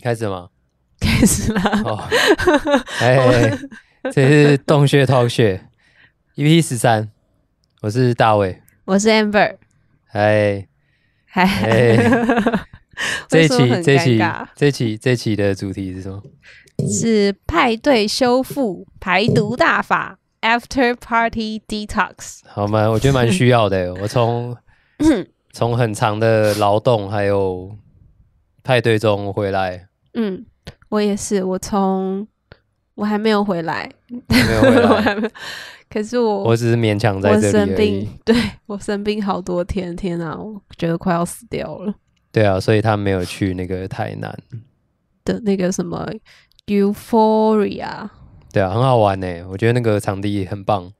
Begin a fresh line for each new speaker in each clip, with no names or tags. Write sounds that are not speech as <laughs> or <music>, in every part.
开始吗？开始了。
哦，<laughs> 哎，这是
洞穴 talk e p 十三，我是大卫，
我是 amber，
嗨嗨，<laughs> 这期这期这期这期的主题是什么？
是派对修复排毒大法 （After Party Detox）。
好吗？我觉得蛮需要的 <laughs> 我从从很长的劳动还有派对中回来。
嗯，我也是。我从我还没有回来，没有回来。<laughs> 可是我我只是勉强在这里。对我生病好多天，天啊，我觉得快要死掉了。
对啊，所以他没有去那个台南
<laughs> 的那个什么 Euphoria。
对啊，很好玩呢，我觉得那个场地很棒。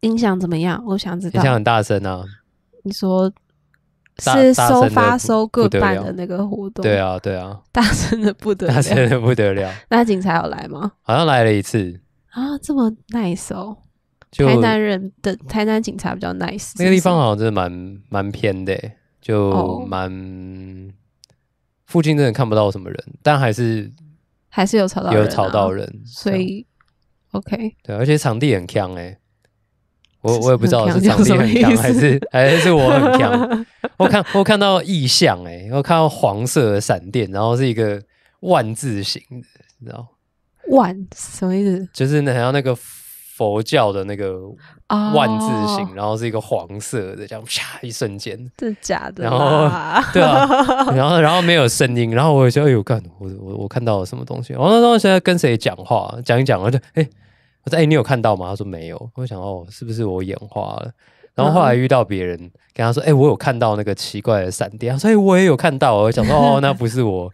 音响怎么样？我想知道。音响很大声啊。你说。
是收发收各半的那个活动，对啊，对啊，<laughs> 大声的不得了，大声的不得了。
那警察有来吗？
好像来了一次
啊，这么 nice 哦。台南人的台南警察比较 nice。那个地方
好像真的蛮蛮偏的，就蛮附近，真的看不到什么人，但还是
还是有吵到有吵到人，所以 OK。
对，而且场地很强哎。我我也不知道是场地很强，还是 <laughs> 还是我很强。我看我看到意象，哎，我看到黄色的闪电，然后是一个万字形，知道？
万什么意思？
就是那好像那个佛教的那个万字形，然后是一个黄色的，这样啪一瞬间，
真的假的？然后对啊，<laughs>
然后然后没有声音，然后我就哎呦干，我我我看到了什么东西？我那东现在跟谁讲话？讲一讲我就哎。我说：“哎，你有看到吗？他说没有。我想哦，是不是我眼花了？然后后来遇到别人跟他说：“哎，我有看到那个奇怪的闪电。”他说：“我也有看到。”我就想说：“哦，那不是我，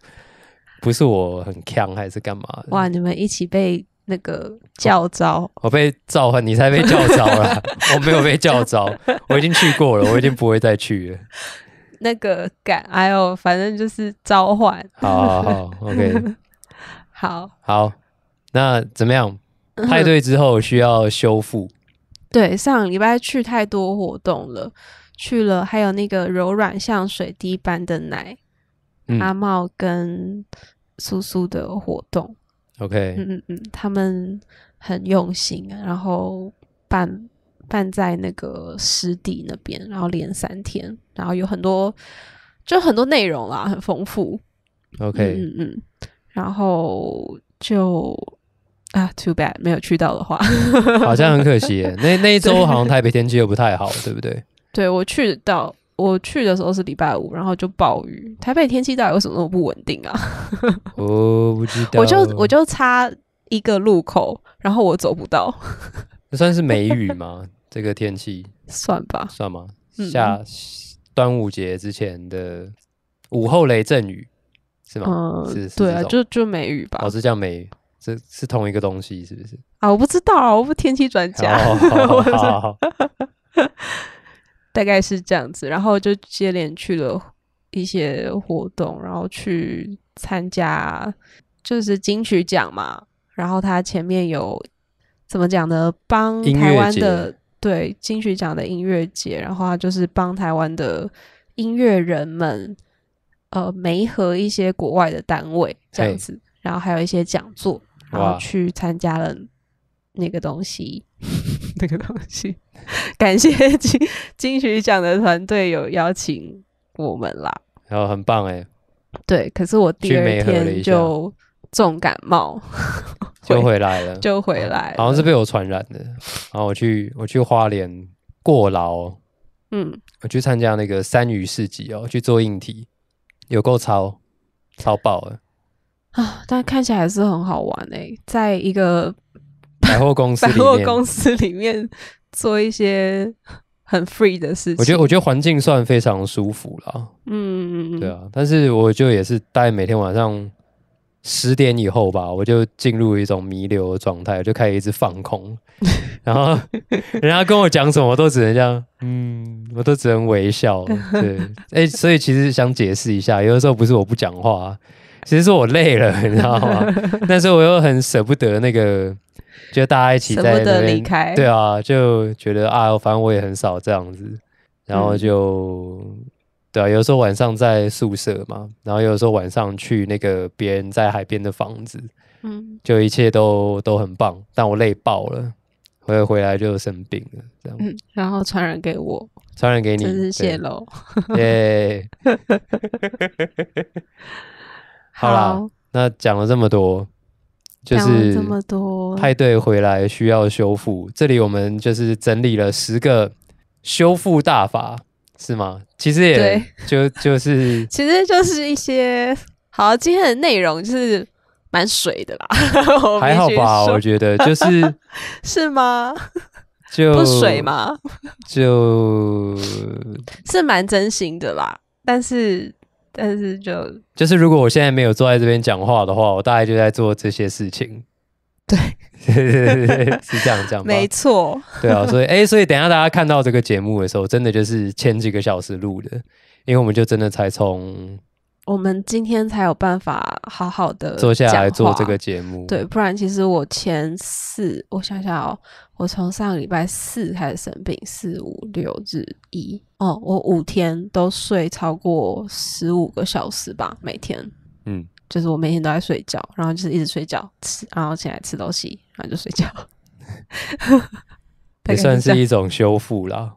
不是我很强还是干嘛？”
哇！你们一起被那个叫招，
我被召唤，你才被叫招了。<laughs> 我没有被叫招，我已经去过了，我已经不会再去。了。<laughs>
那个感，哎呦，反正就是召唤。好好，OK，<laughs> 好。
好，那怎么样？<laughs> 派对之后需要修复。
<laughs> 对，上礼拜去太多活动了，去了还有那个柔软像水滴般的奶阿茂跟苏苏的活动。OK，嗯嗯嗯，他们很用心啊，然后办办在那个湿地那边，然后连三天，然后有很多就很多内容啦，很丰富。OK，嗯嗯，然后就。啊，Too bad，没有去到的话，<laughs> 好像很可惜。<laughs> 那那一周好像
台北天气又不太好，对不对？
对，我去到，我去的时候是礼拜五，然后就暴雨。台北天气到底为什么那么不稳定啊？
<laughs> 我不知道。我就我就
差一个路口，然后我走不到。
那算是梅雨吗？这个天气算吧，算吗？下端午节之前的午后雷阵雨是吗？嗯、是，对啊，就就梅雨吧，老是叫梅雨。是是同一个东西，是不是？
啊，我不知道，我不天气专家，<laughs> 我这 <laughs> 大概是这样子。然后就接连去了一些活动，然后去参加，就是金曲奖嘛。然后他前面有怎么讲呢？帮台湾的对金曲奖的音乐节，然后就是帮台湾的音乐人们，呃，媒合一些国外的单位这样子，然后还有一些讲座。然后去参加了那个东西，<laughs> 那个东西，<laughs> 感谢金金曲奖的团队有邀请我
们啦，然后很棒哎，
对，可是我第二天就重感冒，
<laughs> 就回来了，就回来，好像是被我传染的。然后我去我去花莲过劳，嗯，我去参加那个三语四级哦，去做硬体，有够超超爆了。
啊，但看起来还是很好玩诶，在一个
<laughs> 百货公司百货公
司里面做一些很 free 的事情。我觉得，我
觉得环境算非常舒服了。
嗯，嗯嗯，对啊。
但是我就也是概每天晚上十点以后吧，我就进入一种弥留的状态，就开始一直放空。<laughs> 然后人家跟我讲什么，我都只能这样，嗯，我都只能微笑。对，哎，所以其实想解释一下，有的时候不是我不讲话。其实是我累了，<laughs> 你知道吗？但是我又很舍不得那个，就大家一起在那边，对啊，就觉得啊，反正我也很少这样子，然后就，对啊，有时候晚上在宿舍嘛，然后有时候晚上去那个别人在海边的房子，嗯，就一切都都很棒，但我累爆了，回回来就生病了，这样，
然后传染给我，
传染给你，这是泄露，耶。<laughs> 好啦，那讲了这么多，就是这么多，派对回来需要修复。这里我们就是整理了十个修复大法，是吗？其实也就就是，<laughs>
其实就是一些好。今天的内容就是蛮水的啦，<laughs> 还好吧？我觉得就是 <laughs> 是吗？
不水吗？就
是蛮真心的啦，但是。但是就
就是如果我现在没有坐在这边讲话的话，我大概就在做这些事情。对，对对对，是这样讲。
没错。对啊，所以
哎，所以等下大家看到这个节目的时候，真的就是前几个小时录的，因为我们就真的才从
我们今天才有办法好好的坐下来做这个
节目。对，不然
其实我前四，我想想，哦，我从上个礼拜四开始生病，四五六日一。哦，我五天都睡超过十五个小时吧，每天。嗯，就是我每天都在睡觉，然后就是一直睡觉吃，然后起来吃东西，然后就睡觉。<laughs> 也算是一种
修复啦，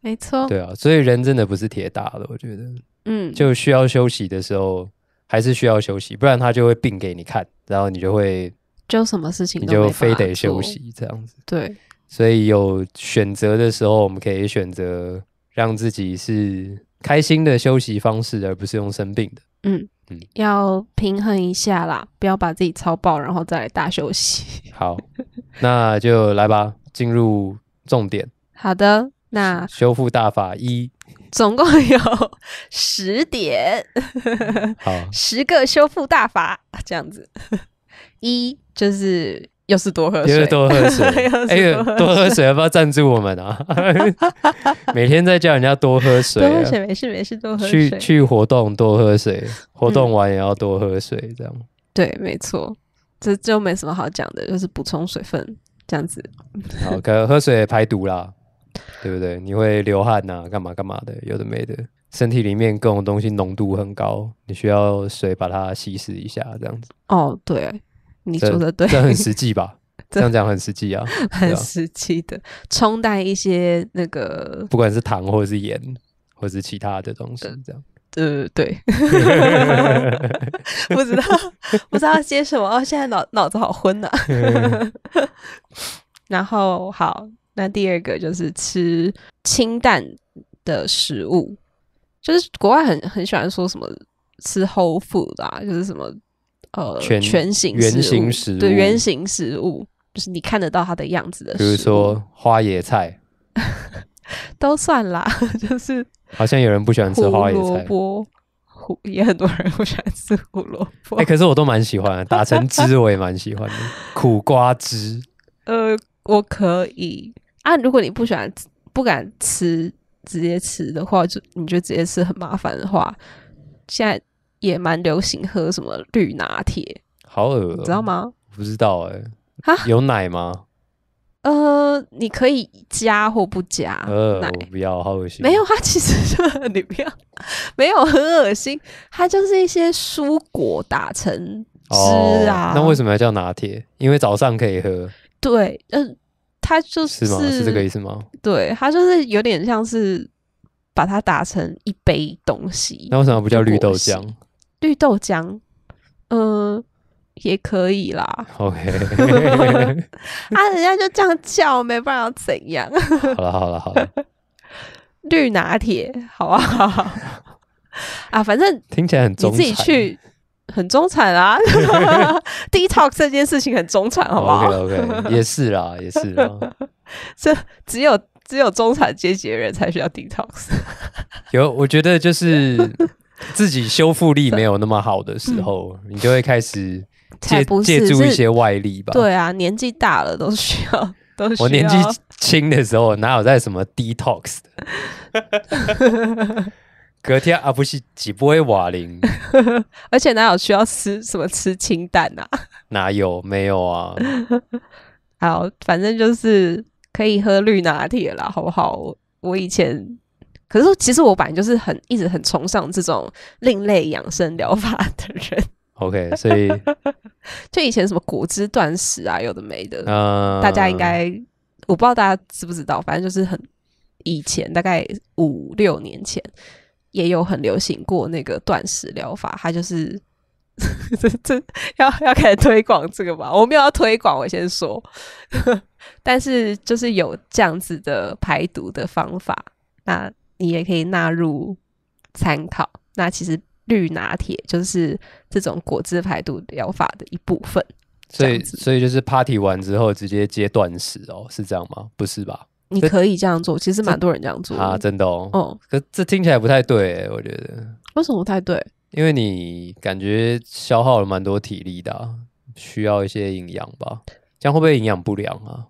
没错。对啊，所以人真的不是铁打的，我觉得。嗯。就需要休息的时候，还是需要休息，不然他就会病给你看，然后你就会
就什么事情你就非得
休息这样子。对。所以有选择的时候，我们可以选择。让自己是开心的休息方式，而不是用生病的。
嗯嗯，要平衡一下啦，不要把自己超爆，然后再大休息。
<laughs> 好，那就来吧，进入重点。
好的，那
修复大法一，
总共有十点，好，十个修复大法这样子。一就是。又是多喝水，<laughs> 又是多喝水，哎呦，多喝水，要不
要赞助我们啊？<laughs> 每天在叫人家多喝水，多喝水
没事没事，多喝水，去去
活动多喝水，活动完也要多喝水，这样。
对，没错，这就没什么好讲的，就是补充水分这样子。
好，可喝水排毒啦，对不对？你会流汗呐，干嘛干嘛的，有的没的，身体里面各种东西浓度很高，你需要水把它稀释一下，这样子。
哦，对。你说的对，这很实际
吧？<laughs> 这样讲很实际 <laughs> 啊，很实
际的，冲淡一些那个，不
管是糖或者是盐或者是其他的东西，这样，呃，<laughs> 对，不知道不知道接
什么哦，现在脑脑子好昏呐。然后好，那第二个就是吃清淡的食物，就是国外很很喜欢说什么吃 whole food 啊，就是什么。呃，全形、圆形食物，对，圆形食物就是你看得到它的样子的。比如
说花野菜，
<laughs> 都算啦。<laughs> 就是
好像有人不喜欢吃花野菜，胡萝
卜也很多人不喜欢吃胡萝卜。哎，可是我都蛮
喜欢，打成汁 <laughs> 我也蛮喜欢的。苦瓜汁，
呃，我可以啊。如果你不喜欢、不敢吃直接吃的话，就你就直接吃很麻烦的话，现在。也蛮流行喝什么绿拿铁，
好恶知道吗？不知道哎，啊，有奶吗？
呃，你可以加或不加，呃，不要，好恶心。没有，它其实就你不要，没有，很恶心。它就是一些蔬果打成汁啊。那
为什么要叫拿铁？因为早上可以喝。
对，嗯，它就是是这个意思吗？对，它就是有点像是把它打成一杯东西。
那为什么不叫绿豆浆？
绿豆浆，嗯，也可以啦。
OK，<laughs> 啊，
人家就这样叫，没办法怎样。好了，好了，好了。<laughs> 绿拿铁，好啊，好啊。啊，反正听起来很你自己去很中产啊。Detox <laughs> 这件事情很中产，好不好？OK，OK，也
是啦，也是
啦。这只有只有中产阶级人才需要 Detox。
有，我觉得就是。自己修复力没有那么好的时候，你就会开始借借助一些外力吧。对啊，
年纪大了都需要，都需要。我年纪
轻的时候，哪有在什么 detox？<laughs> 隔天啊，不是几杯瓦林，
<laughs> 而且哪有需要吃什么吃清淡呐？
哪有没有啊？
<laughs> 好，反正就是可以喝绿拿铁啦，好不好？我以前。可是，其实我本来就是很一直很崇尚这种另类养生疗法的人。
OK，所以 <laughs>
就以前什么果汁断食啊，有的没的，大家应该我不知道大家知不知道，反正就是很以前大概五六年前也有很流行过那个断食疗法。他就是 <laughs> 这这要 <laughs> 要开始推广这个吧？我没有要推广，我先说，但是就是有这样子的排毒的方法，那。你也可以纳入参考。那其实绿拿铁就是这种果汁排毒疗法的一部
分。所以，所以就是 party 完之后直接接断食哦，是这样吗？不是吧？
你可以这样做，其实蛮多人这样做啊，
真的哦。哦，可这听起来不太对，我觉得。
为什么太对？
因为你感觉消耗了蛮多体力的，需要一些营养吧？这样会不会营养不良啊？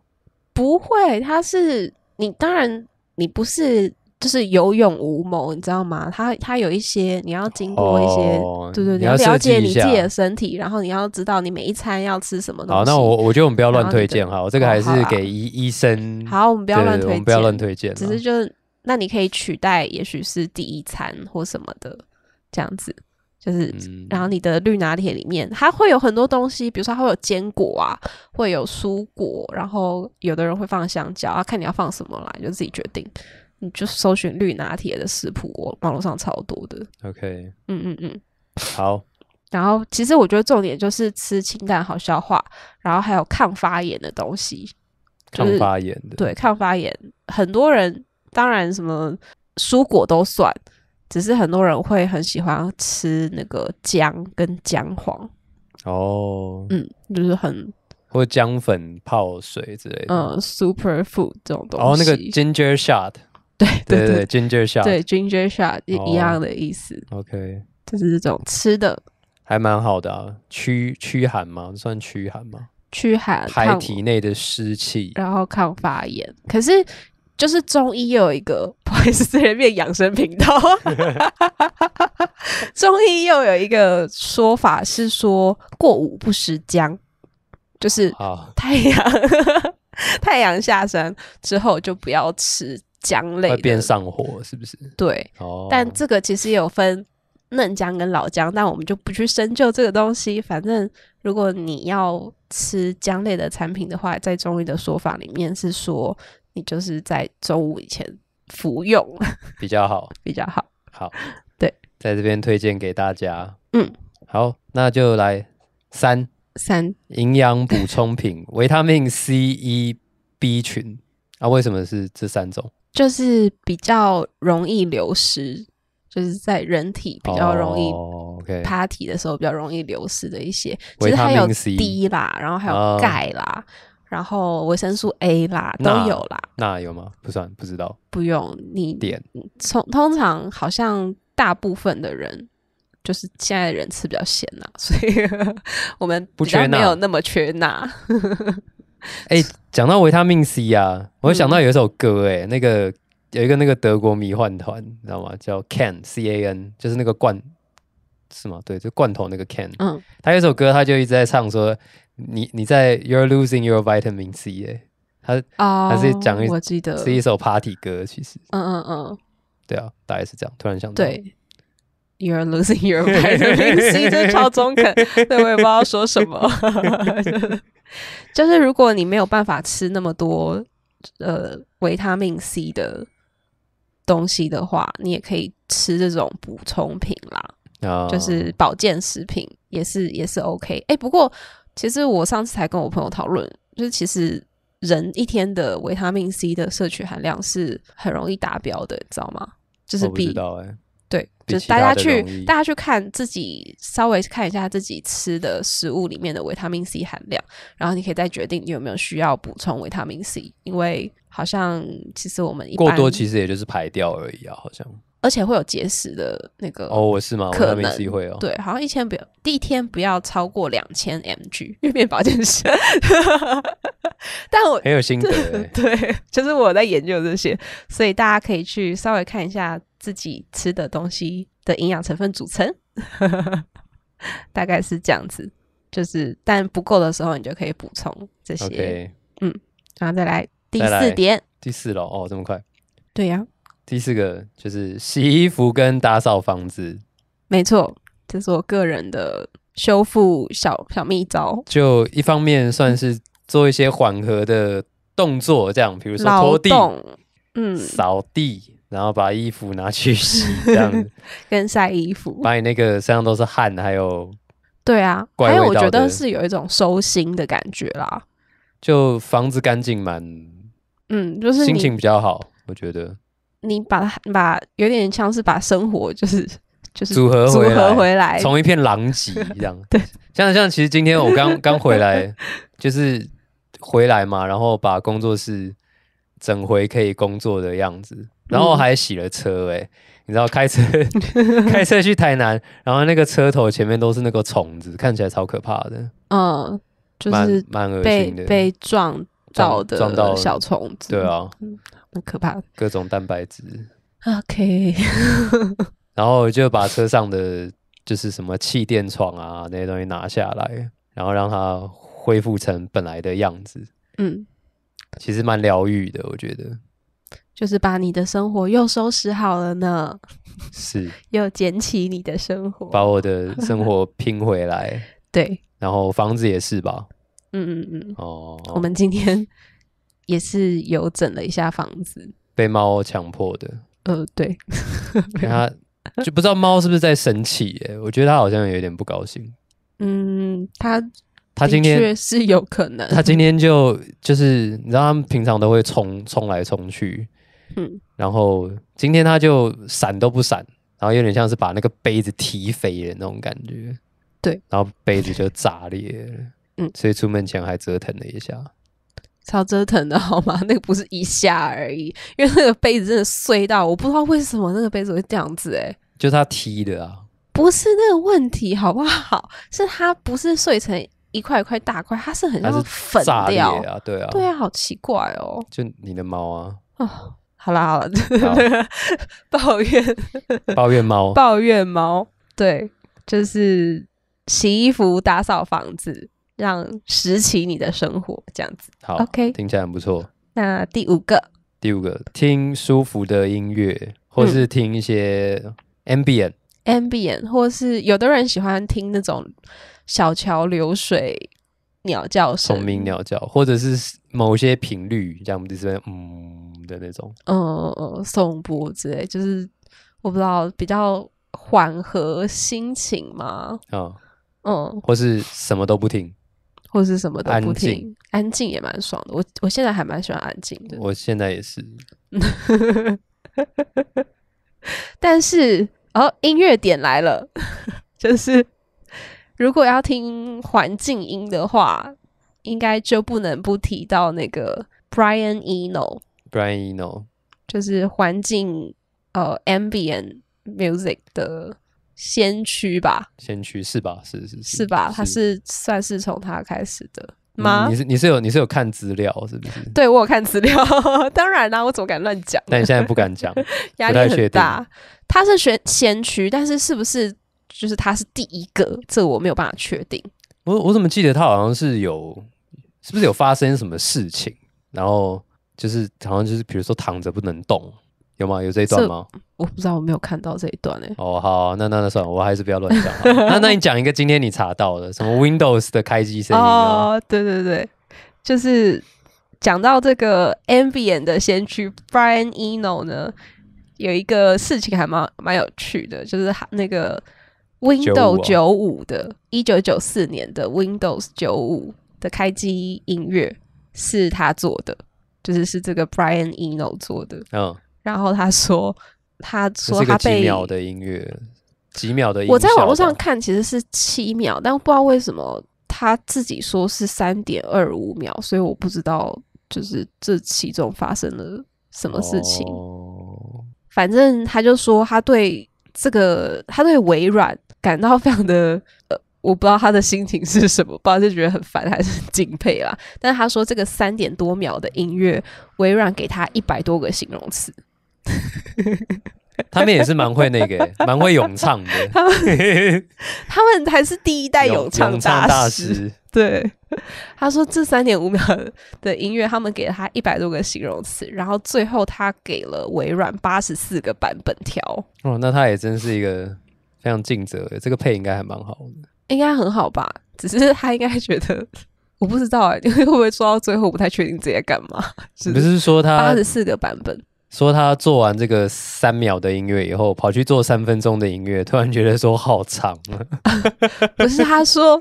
不会，它是你当然你不是。就是有勇无谋，你知道吗？他他有一些，你要经过一些，对对，你要了解你自己的身体，然后你要知道你每一餐要吃什么。好，那我
我觉得我们不要乱推荐哈，这个还是给医医生。好，我们不要乱推荐，不要乱推荐。只是
就是，那你可以取代，也许是第一餐或什么的这样子。就是，然后你的绿拿铁里面，它会有很多东西，比如说它会有坚果啊，会有蔬果，然后有的人会放香蕉，要看你要放什么来，就自己决定。你就搜寻绿拿铁的食谱，网络上超多的。
OK，嗯嗯嗯，好。
然后其实我觉得重点就是吃清淡、好消化，然后还有抗发炎的东西。
抗发炎的，对，
抗发炎。很多人当然什么蔬果都算，只是很多人会很喜欢吃那个姜跟姜黄。
哦，嗯，就是很或姜粉泡水之类的。嗯
，super food 这种东西。然后那个
ginger shot。对对对，shot，对
h o 下一样的意
思。OK，
就是这种吃的
还蛮好的啊，驱驱寒嘛，算驱寒吗？
驱寒排体
内的湿气，
然后抗发炎。可是就是中医有一个 <laughs> 不好意思这边变养生频道，<laughs> 中医又有一个说法是说过午不食姜，就是啊太阳 <laughs> 太阳下山之后就不要吃。姜类会变
上火，是不是？对，但
这个其实也有分嫩姜跟老姜，但我们就不去深究这个东西。反正如果你要吃姜类的产品的话，在中医的说法里面是说，你就是在中午以前服用
比较好，<laughs> 比较好，好，对，在这边推荐给大家。嗯，好，那就来三三营养补充品，维他命 C、E、B 群。那为什么是这三种？
就是比较容易流失，就是在人体比较容易 party 的时候比较容易流失的一些，其实还有 D 啦，然后还有钙啦，然后维生素 A 啦都有啦。
那有吗？不算，不知道。
不用你点。通通常好像大部分的人，就是现在人吃比较咸啦，所以 <laughs> 我们比较没有那么缺钠。
<laughs> 哎，讲到维他命 C 啊，我想到有一首歌，哎，那个有一个那个德国迷幻团，你知道吗？叫 Can C A N，就是那个罐是吗？对，就罐头那个 Can。嗯，他有首歌，他就一直在唱说你你在 You're losing your vitamin C 耶，他他是讲一我记得是一首 Party 歌，其实
嗯嗯嗯，
对啊，大概是这样。突然想到
对。You're losing your vitamin C，<laughs> 真超中肯。<laughs> 对我也不知道说什么。<laughs> 就是如果你没有办法吃那么多呃维他命 C 的东西的话，你也可以吃这种补充品啦。就是保健食品也是也是 OK。哎，不过其实我上次才跟我朋友讨论，就是其实人一天的维他命 C 的摄取含量是很容易达标的，你知道吗？就是比、对，就是大家去，大家去看自己稍微看一下自己吃的食物里面的维他命 C 含量，然后你可以再决定你有没有需要补充维他命 C。因为好像其实我们过多其
实也就是排掉而已啊，好像
而且会有结石的那
个哦，是吗？可能会哦，对，
好像一天不要第一天不要超过两千 mg，因为保健师，<laughs> 但我很有心得，对，就是我在研究这些，所以大家可以去稍微看一下。自己吃的东西的营养成分组成，<laughs> 大概是这样子，就是但不够的时候，你就可以补充这些。嗯，然后再来第四点，第
四了哦，这么快？对呀，第四个就是洗衣服跟打扫房子。
没错，这是我个人的修复小小秘招。
就一方面算是做一些缓和的动作，这样，比如说拖地、嗯，扫地。然后把衣服拿去洗，这样
<laughs> 跟晒衣服，
把你那个身上都是汗，还有对啊，还有我觉得
是有一种收心的感觉啦，
就房子干净，蛮
嗯，就是心情
比较好，我觉得
你把它把有点像是把生活就是就是组合组合回来，从一
片狼藉这样，<laughs> 对，像像其实今天我刚 <laughs> 刚回来，就是回来嘛，然后把工作室整回可以工作的样子。然后还洗了车，哎，你知道开车 <laughs> 开车去台南，然后那个车头前面都是那个虫子，看起来超可怕的。
嗯，就是的，被撞到的小虫子，对啊，很可怕。
各种蛋白质
，OK。
<laughs> 然后就把车上的就是什么气垫床啊那些东西拿下来，然后让它恢复成本来的样子。嗯，其实蛮疗愈的，我觉得。
就是把你的生活又收拾好了呢，是 <laughs> 又捡起你的生活，把
我的生活 <laughs> 拼回来。对，然后房子也是吧，
嗯嗯嗯。哦，
我们今天
<laughs> 也是有整了一下房子，
被猫强迫的。呃，对，他就不知道猫是不是在生气？耶，我觉得它好像有点不高兴。
嗯，它
它今天
是有可能，它今
天就就是你知道，它们平常都会冲冲来冲去。嗯，然后今天他就闪都不闪，然后有点像是把那个杯子踢飞了那种感觉。对，然后杯子就炸裂。嗯，<laughs> 所以出门前还折腾了一下，
超折腾的好吗？<laughs> 那个不是一下而已，因为那个杯子真的碎到我不知道为什么那个杯子会这样子。哎，
就是他踢的啊？
不是那个问题，好不好？是它不是碎成一块一块大块，它是很像粉炸裂啊？对啊，对啊，好奇怪哦。
就你的猫啊？啊。
好啦好啦，<laughs> 抱怨 <laughs> 抱怨猫抱怨猫，对，就是洗衣服、打扫房子，让拾起你的生活这样子。
好，OK，听起来很不错。
那第五个，
第五个，听舒服的音乐，或是听一些 ambient
ambient，或是有的人喜欢听那种小桥流水、鸟叫声、虫
鸣鸟叫，或者是某些频率这样子，嗯。的那种，
嗯嗯嗯，送歌之类，就是我不知道，比较缓和心情嘛。嗯嗯，或
是什么都不听，
或是什么都不听，安静也蛮爽的。我我现在还蛮喜欢安静的。
我现在也是，
但是哦，音乐点来了，就是如果要听环境音的话，应该就不能不提到那个 Brian Eno。
Brian Eno，
就是环境呃，ambient music 的先驱吧？
先驱是吧？是是是吧？他
是算是从他开始的吗？你是
你是有你是有看资料是不是？
对我有看资料，<laughs> 当然啦，我怎么敢乱讲？但现在不敢讲，<laughs> 压力很大。他是先先驱，但是是不是就是他是第一个？这我没有办法确定。
我我怎么记得他好像是有，是不是有发生什么事情？然后。就是好像就是，比如说躺着不能动，有吗？有这一段吗？
我不知道，我没有看到这一段哎。
哦，好，那那那算，了，我还是不要乱讲。<laughs> 那那你讲一个今天你查到的，什么 Windows 的开机声音啊？
对对对，就是讲到这个 Ambient 的先驱 Brian Eno 呢，有一个事情还蛮蛮有趣的，就是那个 Windows 九五的，一九九四年的 Windows 九五的开机音乐是他做的。就是是这个 Brian Eno 做的，嗯，然后他说，他说他被几秒
的音乐，几秒的，我在网络上
看其实是七秒，但不知道为什么他自己说是三点二五秒，所以我不知道就是这其中发生了什么事情。反正他就说他对这个他对微软感到非常的。我不知道他的心情是什么，不知道是觉得很烦还是敬佩啦。但是他说这个三点多秒的音乐，微软给他一百多个形容词。
他们也是蛮会那个，蛮会咏唱的。
他们 <laughs> 他们还是第一代咏唱大师。对，他说这三点五秒的音乐，他们给了他一百多个形容词，然后最后他给了微软八十四个版本条。
哦，那他也真是一个非常尽责。这个配应该还蛮好的。
应该很好吧，只是他应该觉得 <laughs> 我不知道哎，<laughs> 会不会说到最后不太确定自己干嘛？
<laughs> 不是说他八十四个版本，说他做完这个三秒的音乐以后，跑去做三分钟的音乐，突然觉得说好长。
不是，他说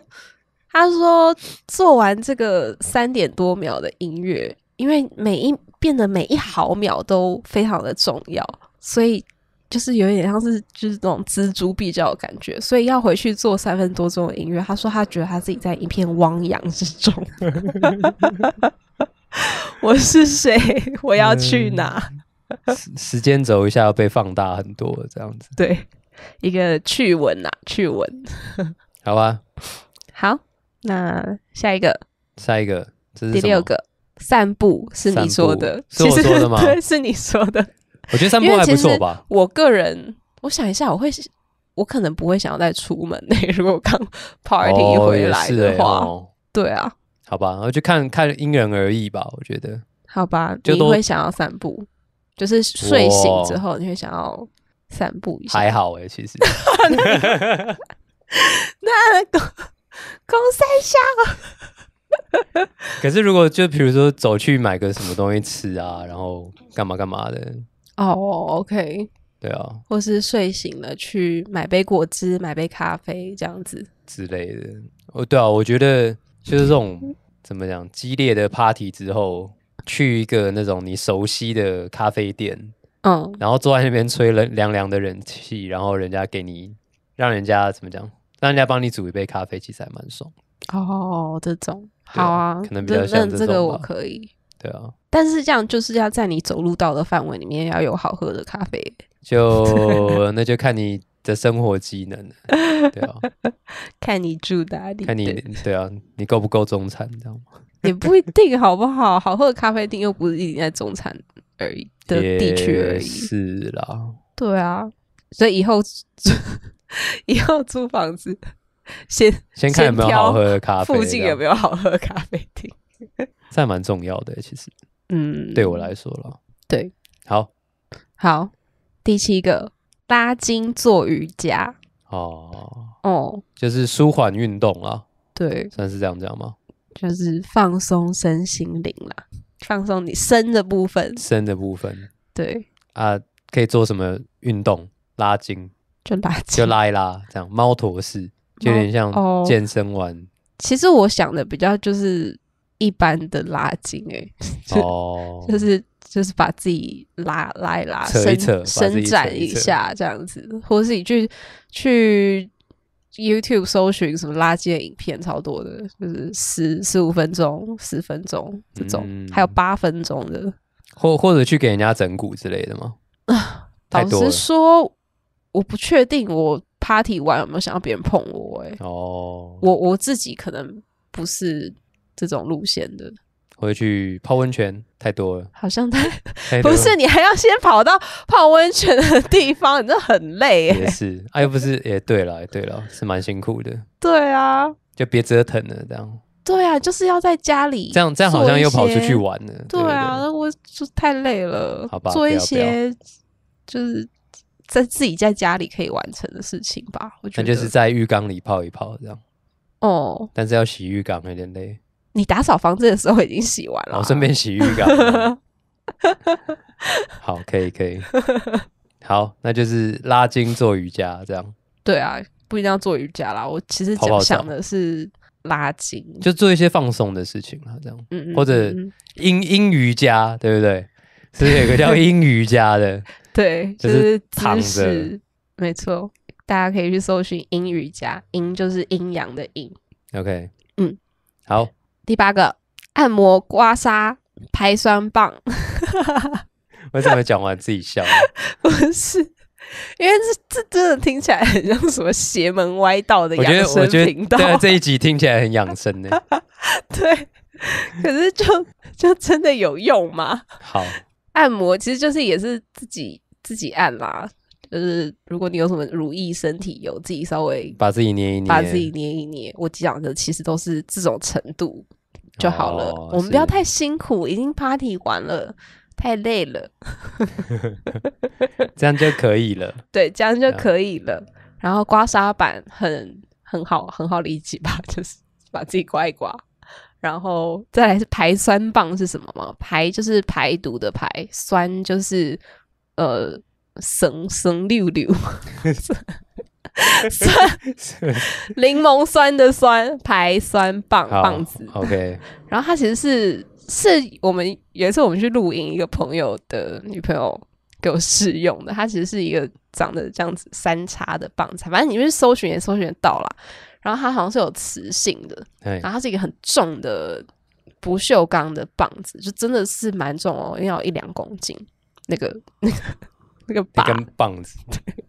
他说做完这个三点多秒的音乐，因为每一变得每一毫秒都非常的重要所以。就是有一点像是就是那种蜘蛛必较的感觉，所以要回去做三分多钟的音乐。他说他觉得他自己在一片汪洋之中。<laughs> 我是谁？我要去哪？
<laughs> 时间轴一下要被放大很多，这样子。
对，一个趣闻啊，趣闻。好吧。好，那下一个。
下一个，第六
个散步是你说的，是我说的吗？<laughs> 是你说的。
我觉得散步还不错吧。
我个人，我想一下，我会，我可能不会想要再出门。那 <laughs> 如果刚 party 回来的话，对
啊，<laughs> 好吧，然后就看看因人而异吧。我觉得，
好吧，就你会想要散步，就是睡醒之后你会想要散步一下，还 <laughs> 好哎，其实，那公公三下，
可是如果就比如说走去买个什么东西吃啊，然后干嘛干嘛的。
哦，OK，对啊，或是睡醒了去买杯果汁，买杯咖啡这样子
之类的。哦，对啊，我觉得就是这种怎么讲，激烈的 party 之后，去一个那种你熟悉的咖啡店，嗯，然后坐在那边吹冷凉凉的人气，然后人家给你，让人家怎么讲，让人家帮你煮一杯咖啡，其实还蛮爽。
哦，这种好啊，可能比较像这种。这个我可以。对啊，但是这样就是要在你走路到的范围里面要有好喝的咖啡，
就那就看你的生活技能对啊，
<laughs> 看你住哪里，看你
对啊，你够不够中餐，知道吗？
也不一定，好不好？好喝的咖啡店又不是一定在中餐而
已的地区而已，是啦，
对啊，所以以后 <laughs> 以后租房子先先看有没有好喝的咖啡，附近有没有好喝的咖啡厅？
在蛮重要的，其实，嗯，对我来说了。对，好
好，第七个拉筋做瑜伽。
哦哦，就是舒缓运动啦，对，算是这样讲吗？
就是放松身心灵啦，放松你身的部分，
身的部分。对啊，可以做什么运动？拉筋
就拉筋，就
拉一拉这样，猫驼式，有点像健身玩。
其实我想的比较就是。一般的拉筋哎，<laughs> 哦，就是就是把自己拉拉一拉，伸伸伸展一下这样子，或是你去去 YouTube 搜寻什么拉筋的影片，超多的，就是十十五分钟、十分钟这种，还有八分钟的。
或或者去给人家整蛊之类的吗？<laughs> 老实
说，我不确定我 Party 玩有没有想要别人碰我哎。哦，我我自己可能不是。这种路线的，
回去泡温泉太多了，好像太不是你
还要先跑到泡温泉的地方，你这很累。也
是，哎，不是，也对了，对了，是蛮辛苦的。
对啊，
就别折腾了，这样。
对啊，就是要在家里这样，这样好像又跑出去玩了。对啊，我就太累了，好吧，做一些就是在自己在家里可以完成的事情吧。我觉得那就是在
浴缸里泡一泡这样。哦，但是要洗浴缸有点累。
你打扫房子的时候已经洗完了，我
顺便洗浴缸。<laughs> 好，可以，可以。好，那就是拉筋做瑜伽这样。
对啊，不一定要做瑜伽啦。我其实想的是拉筋，就做
一些放松的事情啊，这样。嗯嗯。或者阴阴瑜伽，对不对？是有个叫阴瑜伽的。<laughs> 对，就是躺着。
没错，大家可以去搜寻阴瑜伽，阴就是阴阳的阴。
OK。嗯，好。
第八个按摩刮痧排酸棒，
<laughs> 为什么讲完自己笑？<laughs>
不是，因为这这真的听起来很像什么邪门歪道的养生频道。这
一集听起来很养生呢，
<laughs> 对。可是就就真的有用吗？好，按摩其实就是也是自己自己按啦，就是如果你有什么如意身体油，自己稍微
把自己捏一捏，把自己
捏一捏。我讲的其实都是这种程度。
就好了，我们不要
太辛苦，已经 party 完了，太累了，
<laughs> 这样就可以了。对，这样就可以了。
然后刮痧板很很好很好理解吧，<laughs> 就是把自己刮一刮，然后再来是排酸棒是什么吗？排就是排毒的排，酸就是呃绳绳溜溜。<laughs> <laughs> 酸，柠檬酸的酸排酸棒棒子。OK，然后它其实是是我们有一次我们去露营，一个朋友的女朋友给我试用的。它其实是一个长得这样子三叉的棒子，反正你去搜寻也搜寻到了。然后它好像是有磁性的，然后它是一个很重的不锈钢的棒子，就真的是蛮重哦，要一两公斤那个那个那个
棒子。<laughs>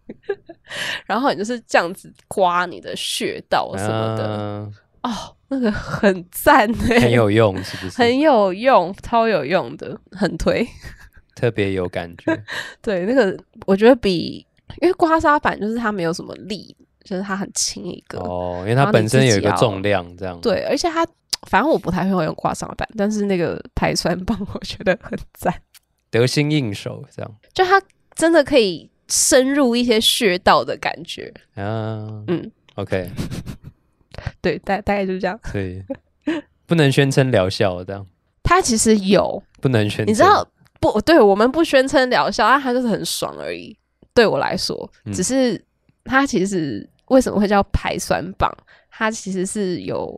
然后你就是这样子刮你的穴道什么的哦，那个很赞诶，很有 <laughs> 用是不是？很有用，超有用的，很推，
<laughs> 特别有感觉。
对，那个我觉得比因为刮痧板就是它没有什么力，就是它很轻一个哦，因为它本身有一个重量这样。对，而且它反正我不太会用刮痧板，但是那个排酸棒 <laughs> 我觉得很赞，
得心应手这样。
就它真的可以。深入一些穴道的感觉
啊，嗯，OK，
对，大大概就是这样，
对，不能宣称疗效这样。
它其实有
不能宣，你知道
不？对我们不宣称疗效，它就是很爽而已。对我来说，只是它其实为什么会叫排酸榜，它其实是有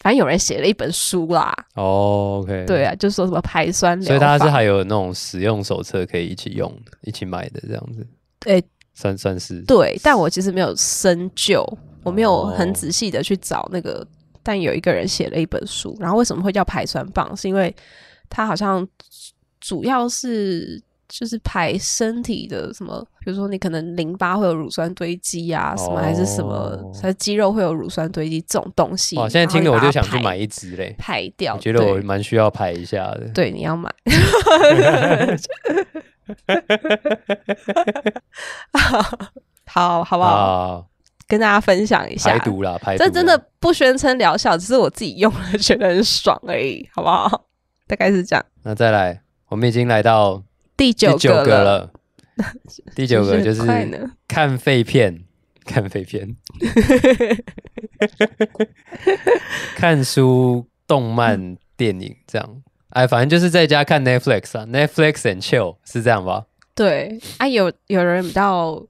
反正有人写了一本书啦。
哦，OK，对啊，
就说什么排酸，所以它是还
有那种使用手册可以一起用，一起买的这样子。哎，算算是
对，但我其实没有深究，我没有很仔细的去找那个。但有一个人写了一本书，然后为什么会叫排酸棒？是因为它好像主要是就是排身体的什么，比如说你可能淋巴有乳酸堆积呀，什么还是什么，肌肉会有乳酸堆积这种东西。哦，现在听我就想去买一支嘞，排掉，我觉得我
蛮需要排一下的。对，你要
买。<laughs>
<laughs> <laughs>
好，<laughs> 好，好不好？跟大家分享一下排毒啦，排毒。这真的不宣称疗效，只是我自己用了觉得很爽而已，好不好？大概是这样。
那再来，我们已经来到
第九个了，
第九个 <laughs> 就是看废片，看废片，<laughs> 看书、动漫、电影这样。哎，反正就是在家看 Netflix 啊，Netflix and chill 是这样吧？
对啊，有有人比较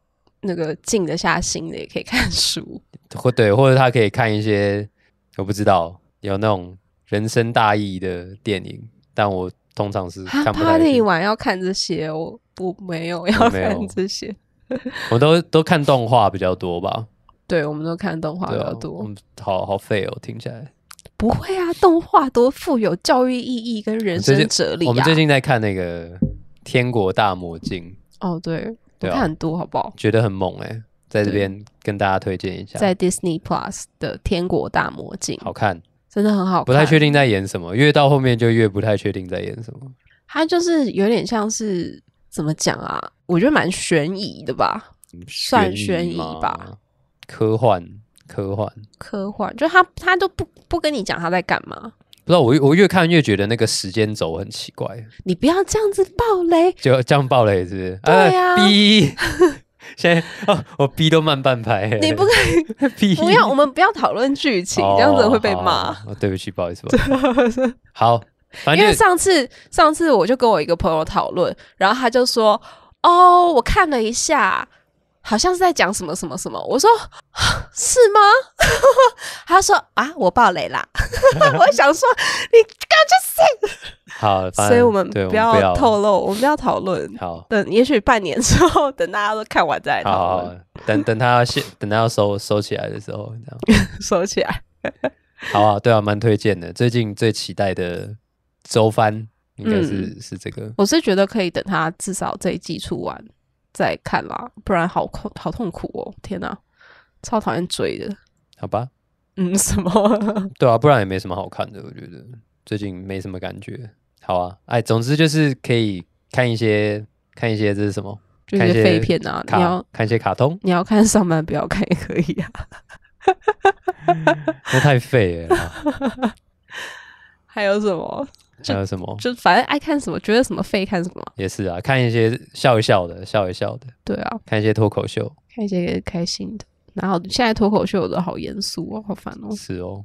那个静得下心的，也可以看书。
<laughs> 或对，或者他可以看一些我不知道有那种人生大义的电影，但我通常是 Party
完要看这些，我不没有要看这些，<laughs>
我都都看动画比较多吧？
对，我们都看动画比较多。
嗯，好好废哦，听起来。
不会啊，动画多富有教育意义跟人生哲理。我们最近
在看那个《天国大魔镜》
哦，对，看很多，好不好？觉
得很猛哎，在这边跟大家推荐一下，在
Disney Plus 的《天国大魔镜》好看，真的很好。不太确
定在演什么，越到后面就越不太确定在演什么。
它就是有点像是怎么讲啊？我觉得蛮悬疑的吧，算悬疑吧，
科幻。科幻，
科幻，就他他都不不跟你讲他在干嘛，
不知道我我越看越觉得那个时间轴很奇怪。
你不要这样子爆雷，
就这样爆雷是？不是？对呀，B 先哦，我 B 都慢半拍。你不可
以，<laughs> 不要，我们不要讨论剧情，这样子会被骂。
对不起，不好意思，对，<laughs> 好。因为上
次上次我就跟我一个朋友讨论，然后他就说，哦，我看了一下。好像是在讲什么什么什么，我说是吗？<laughs> 他说啊，我暴雷啦！<laughs> 我想说你干就死。
好，所以我们不要透
露，我们不要讨论。好，等也许半年之后，等大家都看完再讨论。
等等他要 <laughs> 等他要收收起来的时候，这样
收起来。
好啊，对啊，蛮推荐的。最近最期待的周番应该是是这个。
我是觉得可以等他至少这一季出完。再看啦，不然好痛好痛苦哦！天哪，超讨厌追的，好吧？嗯，<laughs> 什么？<laughs>
对啊，不然也没什么好看的，我觉得最近没什么感觉。好啊，哎，总之就是可以看一些看一些，这是什么？看一些废片啊？你要看一些卡通？
你要看上班，不要看也可以啊。
<laughs> 那太废了。
还有什么？
还有什么？就
反正爱看什么，觉得什么废看什么。
也是啊，看一些笑一笑的，笑一笑的。对啊，看一些脱口秀，
看一些开心的。然后现在脱口秀都好严肃哦，好烦哦。是哦，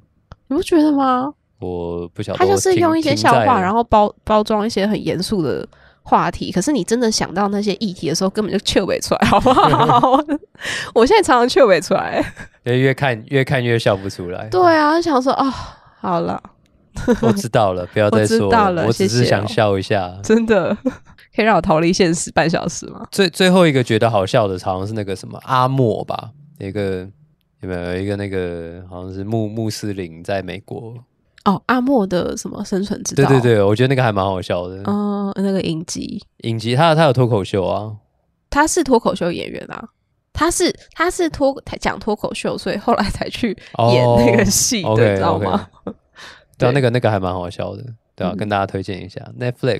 你不觉得吗？
我不晓。得，他就是用一些笑话，然
后包包装一些很严肃的话题。可是你真的想到那些议题的时候，根本就 c u 不出来，好不好？<laughs> 我现在常常 c u 不出来。
<laughs> 越看越看越笑不出来。
对啊，想说哦，好了。<laughs> 我知
道了，不要再说了。我只是想笑一下，
真的 <laughs> 可以让我逃离现实半小时吗？
最最后一个觉得好笑的，好像是那个什么阿莫吧？一个有没有一个那个好像是穆穆斯林在美国？
哦，阿莫的什么生存之道？对对
对，我觉得那个还蛮好笑的。
哦，那个影集，
影集他他有脱口秀啊，
他是脱口秀演员啊，他是他是脱讲脱口秀，所以后来才去演那个戏，你知道吗？
对啊，那个那个还蛮好笑的，对啊，跟大家推荐一下 Netflix《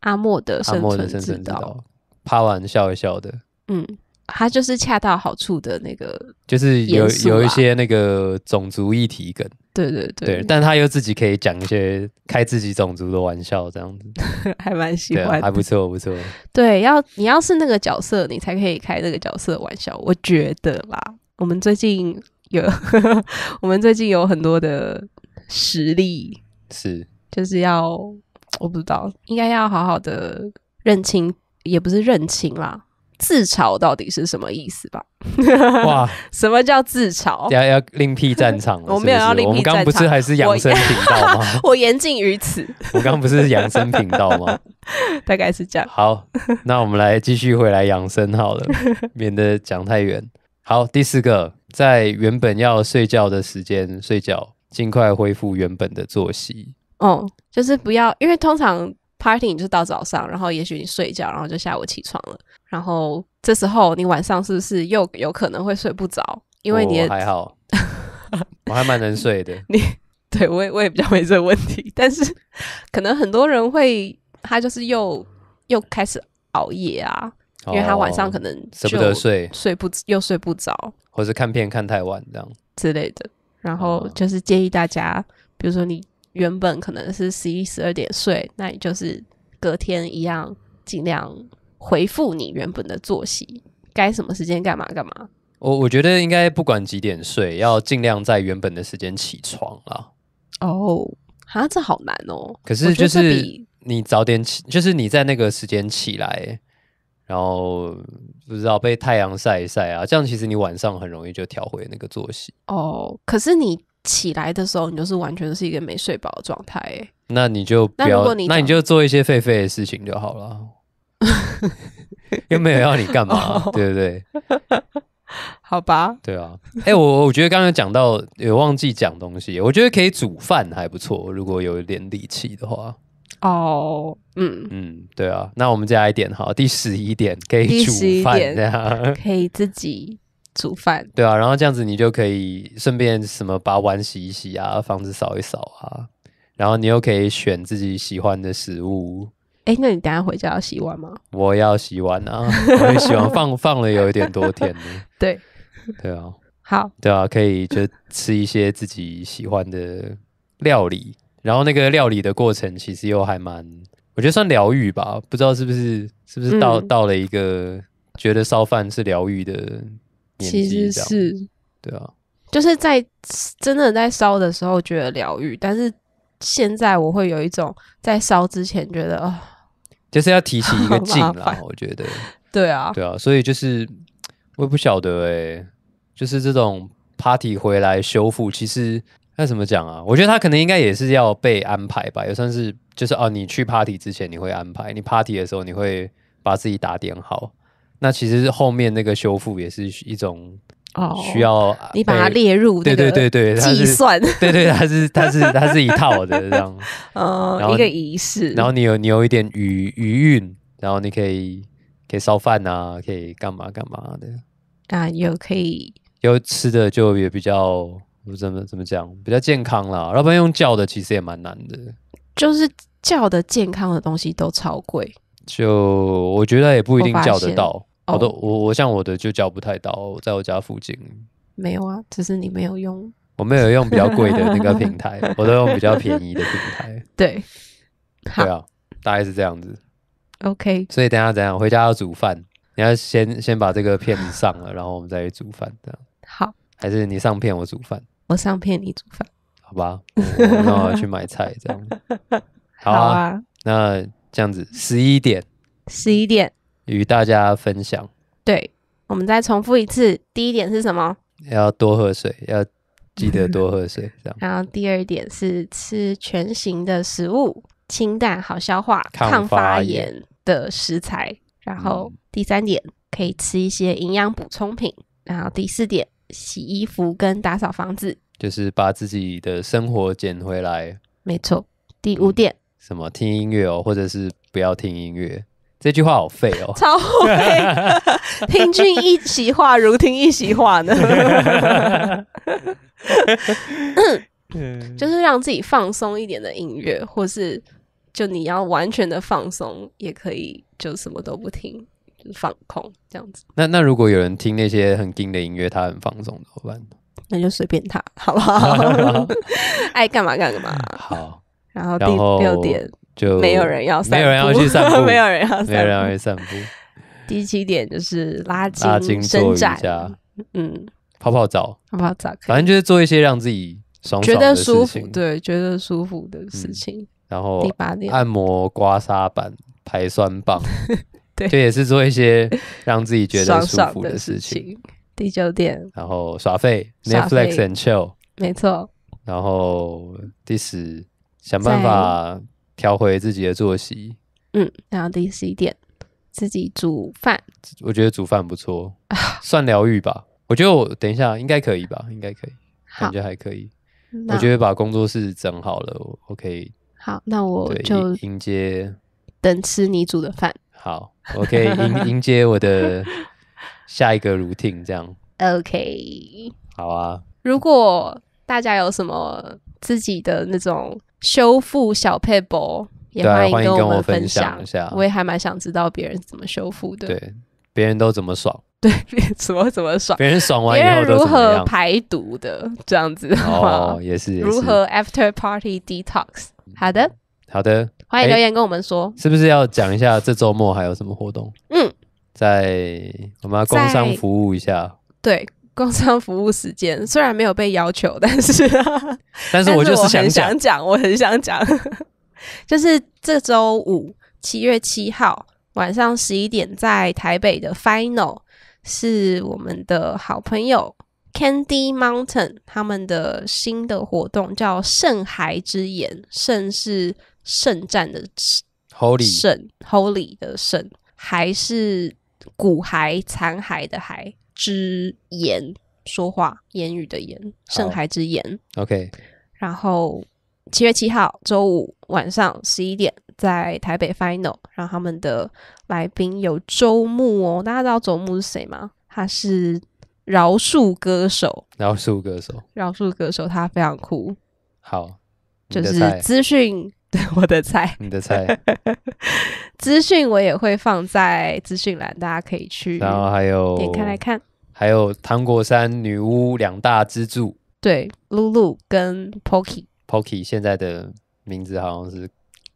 阿莫的生存之道》，趴完笑一笑的。
嗯，他就是恰到好处的那个，就是有有一些
那个种族议题梗，对对对。但他又自己可以讲一些开自己种族的玩笑，这样子
<laughs> 还蛮喜欢，还不错不错。对，要你要是那个角色，你才可以开那个角色的玩笑。我觉得啦，我们最近有，<laughs> 我们最近有很多的。实力是就是要，我不知道，应该要好好的认清，也不是认清啦，自嘲到底是什么意思吧？哇，<laughs> 什么叫自嘲？要
要另辟战场了。<laughs> 我有要另辟战场，我们刚不是还是养生频道
吗？<laughs> 我言尽于此。
我刚不是养生频道吗？
大概是这样。
好，那我们来继续回来养生好了，免得讲太远。好，第四个，在原本要睡觉的时间睡觉。尽快恢复原本的作息。
哦，就是不要，因为通常 partying 就是到早上，然后也许你睡觉，然后就下午起床了，然后这时候你晚上是不是又有可能会睡不着？因为你还好，
<laughs> 我还蛮能睡的。<laughs> 你对我也我也比较没这个问题，
但是可能很多人会，他就是又又开始熬夜啊，因为他晚上可能舍不得睡，睡不又睡不着，
或是看片看太晚这样
之类的。然后就是建议大家，比如说你原本可能是十一十二点睡，那你就是隔天一样尽量回复你原本的作息，该什么时间干嘛干嘛。
我我觉得应该不管几点睡，要尽量在原本的时间起床了。
哦，啊，这好难哦。可是就是
你早点起，就是你在那个时间起来。然后不知道被太阳晒一晒啊，这样其实你晚上很容易就调回那个作息
哦。可是你起来的时候，你就是完全是一个没睡饱的状态诶。
那你就不要，那你就做一些废废的事情就好了，又 <laughs> 没有要你干嘛，对不对？
<laughs> 好吧。对啊。哎，
我我觉得刚刚讲到有忘记讲东西，我觉得可以煮饭还不错，如果有一点力气的话。
哦，嗯
嗯，对啊，那我们加一点哈，第十一点可以煮饭，这样 <laughs>
可以自己煮饭，
对啊，然后这样子你就可以顺便什么把碗洗一洗啊，房子扫一扫啊，然后你又可以选自己喜欢的食物。
哎，那你等下回家要洗碗吗？
我要洗碗啊，我洗欢放 <laughs> 放了有一点多天了。<laughs> 对，对啊，好，对啊，可以就吃一些自己喜欢的料理。然后那个料理的过程其实又还蛮，我觉得算疗愈吧，不知道是不是是不是到到了一个觉得烧饭是疗愈的，其实是对啊，
就是在真的在烧的时候觉得疗愈，但是现在我会有一种在烧之前觉得啊，
就是要提起一个劲啦，<laughs> 我觉得对啊对啊，所以就是我也不晓得哎，就是这种 party 回来修复其实。那怎么讲啊？我觉得他可能应该也是要被安排吧，也算是就是哦，你去 party 之前你会安排，你 party 的时候你会把自己打点好。那其实后面那个修复也是一种哦，需要你把它列入对对对对，计算对对，它是它是它是一套的这样，
嗯，<laughs> 一个仪式。然后
你有你有一点余余韵，然后你可以可以烧饭啊，可以干嘛干嘛的
啊，有可以
有吃的就也比较。怎么怎么讲比较健康啦？要不然用叫的其实也蛮难的，
就是叫的健康的东西都超贵，
就我觉得也不一定叫得到。我都我我像我的就叫不太到，在我家附近
没有啊，只是你没有用，
我没有用比较贵的那个平台，<laughs> 我都用比较便宜的平台。对，对啊，大概是这样子。OK，所以等下怎样回家要煮饭？你要先先把这个片上了，然后我们再去煮饭。这样好，还是你上片我煮饭？
我上片你煮饭，
好吧？然后我去买菜，这样
<laughs> 好啊。
那这样子十一点，
十一点
与大家分享。
对，我们再重复一次，第一点是什么？
要多喝水，要记得多喝水。这样。<laughs>
然后第二点是吃全型的食物，清淡、好消化、抗发炎的食材。然后第三点可以吃一些营养补充品。然后第四点。洗衣服跟打扫房子，
就是把自己的生活捡回来。没错，第五点，什么听音乐哦，或者是不要听音乐。这句话好废哦，<laughs> 超废，
听君一席话，如听一席话呢。<laughs> <laughs> 就是让自己放松一点的音乐，或是就你要完全的放松，也可以就什么都不听。放空这样子。
那那如果有人听那些很劲的音乐，他很放松，怎么办？
那就随便他，好不好？<laughs> 爱干嘛干嘛。好。然后第六点，就没有人要，没有人要去散步，<laughs> 没有人要，没有人去散步。第七点就是拉筋、伸展，嗯，
泡泡澡，泡泡澡，反正就是做一些让自己觉得舒服，
对，觉得舒服的事情。
然后第八点，按摩、刮痧板、排酸棒。<laughs> <laughs> 对，这也是做一些让自己觉得舒服的事
情。第九点，
然后耍废，Netflix and chill，没错。然后第十，想办法调回自己的作息。
嗯，然后第十一点，自己煮饭。
我觉得煮饭不错，<laughs> 算疗愈吧。我觉得我等一下应该可以吧，应该可以，感觉还可以。我觉得把工作室整好了，OK。
好，那我就
迎接，
等吃你煮的饭。
好。我可以迎 <laughs> 迎接我的下一个 routine 这样。
OK，好啊。如果大家有什么自己的那种修复小 p paper，也欢迎跟我分享一下。我也还蛮想知道别人怎么修复的。对，
别人都怎么爽？对，
怎么怎么爽？<laughs> 别人爽完以后都何排毒的这样子哦，也是，也是。如何 After Party Detox？好的。
好的，欢迎留言跟我们说，是不是要讲一下这周末还有什么活动？嗯，在我们要工商服务一下，
对，工商服务时间虽然没有被要求，但是，<laughs>
但是我就是很想
讲，我很想讲，<laughs> 就是这周五七月七号晚上十一点，在台北的 Final 是我们的好朋友 Candy Mountain 他们的新的活动叫圣海之眼，圣是。圣战的圣，Holy 的圣，还是骨骸残骸的骸之言说话言语的言圣骸之言。OK，然后七月七号周五晚上十一点在台北 Final，让他们的来宾有周木哦，大家知道周木是谁吗？他是饶恕歌
手，饶恕歌手，
饶恕歌手，他非常酷。
好，就是资讯。<laughs> 我的菜，你的菜。
<laughs> 资讯我也会放在资讯栏，大家可以去。然后
还有点开来看，还有糖果山女巫两大支柱。
对，露露跟 Pokey，Pokey
现在的名字好像是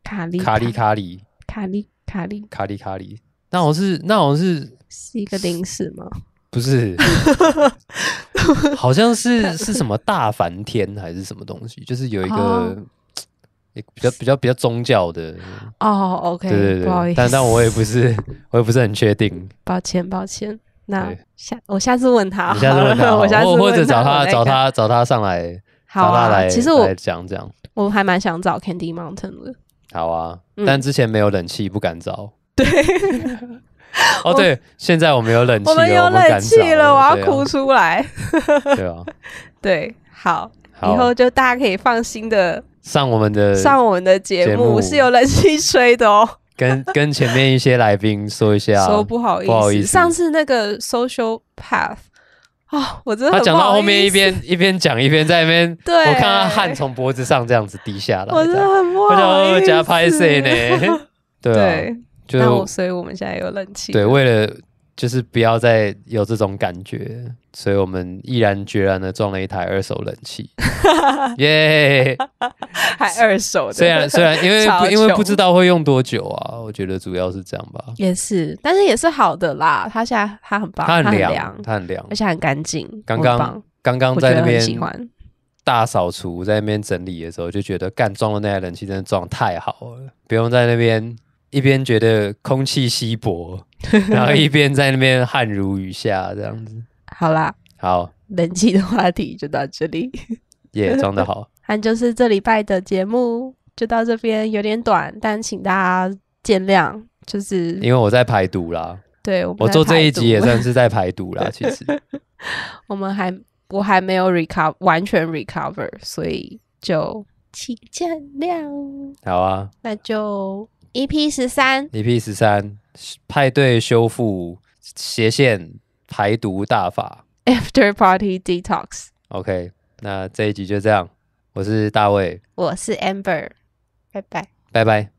卡利卡利卡利卡利卡利卡利，那我是那我是
是一个零食吗？
不是，<laughs> 好像是是什么大梵天还是什么东西？就是有一个。比较比较比较宗教的
哦，OK，对对对，不好意思，但但我也不
是，我也不是很确定，
抱歉抱歉。那下我下次问他，我下次问他，<laughs> 或或者找他找他
找他上来，找他来，其实我讲讲，
我还蛮想找 Candy Mountain 的。
好啊，但之前没有冷气，不敢找。<laughs> 对，哦对，现在我们有冷气，我们有冷气了，我要哭出来。对啊，
<laughs> 对，好，以后就大家可以放心的。
上我们的上
我们的节目是有冷气吹的哦，
跟 <laughs> 跟前面一些来宾说一下，说不好意思，上
次那个 social path 啊，我真的他讲到后
面一边一边讲一边在一边，我看他汗从脖子上这样子滴下来，我
真的很不好意思。
对，就
所以我们现在有冷
气，对，为了。就是不要再有这种感觉，所以我们毅然决然的装了一台二手冷气，<laughs> 耶！
还二手的，虽然虽然因为 <laughs> 因为不知
道会用多久啊，我觉得主要是这样吧。
也是，但是也是好的啦。它现在它很棒，它很凉，它很凉，而且很干净。刚刚
刚刚在那边大扫除，在那边整理的时候，就觉得干装的那台冷气真的装太好了，不用在那边。一边觉得空气稀薄，<laughs> 然后一边在那边汗如雨下，这样子。好啦，好，
冷气的话题就到这里。
耶，装的好。
<laughs> 那就是这礼拜的节目就到这边，有点短，但请大家见谅，就是因为
我在排毒啦。对，我做这一集也算是在排毒啦，<laughs> 其实。
我们还，我还没有 recover 完全 recover，所以就请见谅。好啊，那就。E.P. 十三
，E.P. 十三，派对修复斜线排毒大法
，After Party Detox。
OK，那这一集就这样。我是大卫，
我是 Amber，拜拜，
拜拜。